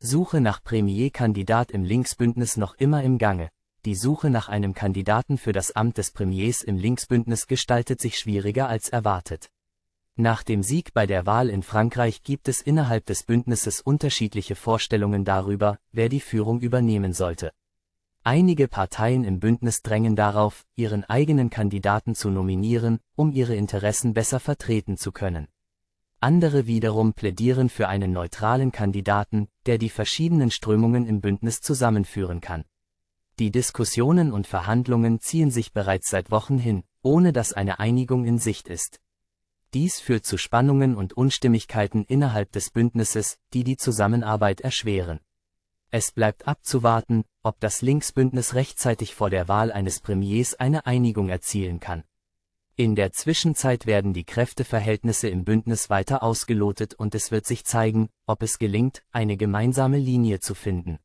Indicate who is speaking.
Speaker 1: Suche nach Premierkandidat im Linksbündnis noch immer im Gange. Die Suche nach einem Kandidaten für das Amt des Premiers im Linksbündnis gestaltet sich schwieriger als erwartet. Nach dem Sieg bei der Wahl in Frankreich gibt es innerhalb des Bündnisses unterschiedliche Vorstellungen darüber, wer die Führung übernehmen sollte. Einige Parteien im Bündnis drängen darauf, ihren eigenen Kandidaten zu nominieren, um ihre Interessen besser vertreten zu können andere wiederum plädieren für einen neutralen Kandidaten, der die verschiedenen Strömungen im Bündnis zusammenführen kann. Die Diskussionen und Verhandlungen ziehen sich bereits seit Wochen hin, ohne dass eine Einigung in Sicht ist. Dies führt zu Spannungen und Unstimmigkeiten innerhalb des Bündnisses, die die Zusammenarbeit erschweren. Es bleibt abzuwarten, ob das Linksbündnis rechtzeitig vor der Wahl eines Premiers eine Einigung erzielen kann. In der Zwischenzeit werden die Kräfteverhältnisse im Bündnis weiter ausgelotet und es wird sich zeigen, ob es gelingt, eine gemeinsame Linie zu finden